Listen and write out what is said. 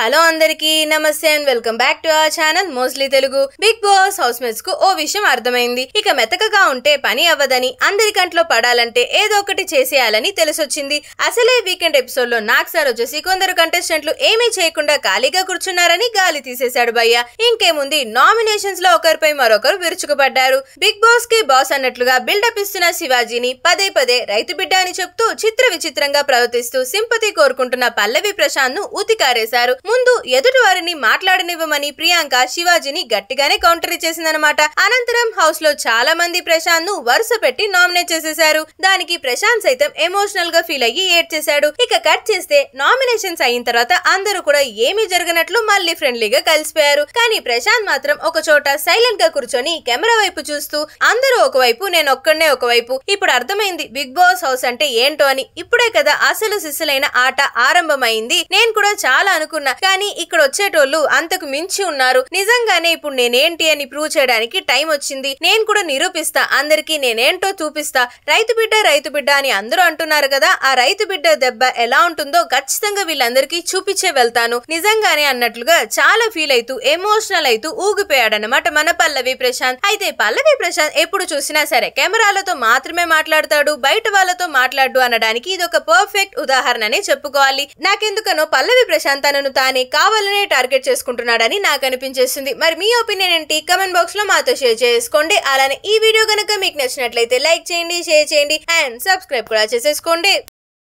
hello అందరికీ నమస్తే and welcome back to our channel mostly Telugu Bigg Boss house mates కు ఓ విషయం అర్థమైంది ఇక మెతకగా ఉంటే పని అవ్వదని అందరి కంట్లో పడాలంటే ఏదో ఒకటి చేసేయాలని తెలిసొచ్చింది అసలే వీకెండ్ ఎపిసోడ్ లో నాగ్ సార్ వచ్చేసి కొందరు కంటెస్టెంట్లు ఏమీ చేయకుండా ఖాళీగా కూర్చున్నారని గాలి తీసేశాడు భయ్య ఇంకేముంది నామినేషన్స్ లో ఒకరిపై మరొకరు విరుచుకుపడ్డారు బిగ్ బాస్ కి బాస్ అన్నట్లుగా బిల్డప్ ఇస్తున్న శివాజీని పదే పదే రైతు బిడ్డ అని చెప్తూ చిత్ర విచిత్రంగా ప్రవర్తిస్తూ సింపతి కోరుకుంటున్న పల్లవి ప్రశాంత్ ను ఉతికారేశారు ముందు ఎదుటి వారిని మాట్లాడనివ్వమని ప్రియాంక శివాజీని గట్టిగానే కౌంటర్ చేసిందనమాట అనంతరం హౌస్ లో చాలా మంది ప్రశాంత్ ను వరుస పెట్టి నామినేట్ చేసేశారు దానికి ప్రశాంత్ సైతం ఎమోషనల్ గా ఫీల్ అయ్యి ఏడ్ చేశాడు ఇక కట్ చేస్తే నామినేషన్స్ అయిన తర్వాత అందరూ కూడా ఏమీ జరిగినట్లు మళ్ళీ ఫ్రెండ్లీగా కలిసిపోయారు కానీ ప్రశాంత్ మాత్రం ఒక చోట సైలెంట్ గా కూర్చొని కెమెరా వైపు చూస్తూ అందరూ ఒకవైపు నేను ఒక్కడనే ఒకవైపు ఇప్పుడు అర్థమైంది బిగ్ బాస్ హౌస్ అంటే ఏంటో అని ఇప్పుడే కదా అసలు సిస్సులైన ఆట ఆరంభమైంది నేను కూడా చాలా అనుకున్నా కానీ ఇక్కడ వచ్చేటోళ్ళు అంతకు మించి ఉన్నారు నిజంగానే ఇప్పుడు నేనేంటి అని ప్రూవ్ చేయడానికి టైం వచ్చింది నేను కూడా నిరూపిస్తా అందరికి నేనేంటో చూపిస్తా రైతు బిడ్డ రైతు బిడ్డ అని అందరూ అంటున్నారు కదా ఆ రైతు బిడ్డ దెబ్బ ఎలా ఉంటుందో ఖచ్చితంగా వీళ్ళందరికీ చూపించే వెళ్తాను నిజంగానే అన్నట్లుగా చాలా ఫీల్ అవుతూ ఎమోషనల్ అవుతూ ఊగిపోయాడనమాట మన పల్లవి ప్రశాంత్ అయితే పల్లవి ప్రశాంత్ ఎప్పుడు చూసినా సరే కెమెరాలతో మాత్రమే మాట్లాడతాడు బయట వాళ్ళతో మాట్లాడు అనడానికి ఇది ఒక పర్ఫెక్ట్ అని చెప్పుకోవాలి నాకెందుకనో పల్లవి ప్రశాంత్ తనను తానే కావాలనే టార్గెట్ చేసుకుంటున్నాడని నాకు అనిపించేస్తుంది మరి మీ ఒపీనియన్ ఏంటి కమెంట్ బాక్స్ లో మాతో షేర్ చేసుకోండి అలానే ఈ వీడియో కనుక మీకు నచ్చినట్లయితే లైక్ చేయండి షేర్ చేయండి అండ్ సబ్స్క్రైబ్ కూడా చేసేసుకోండి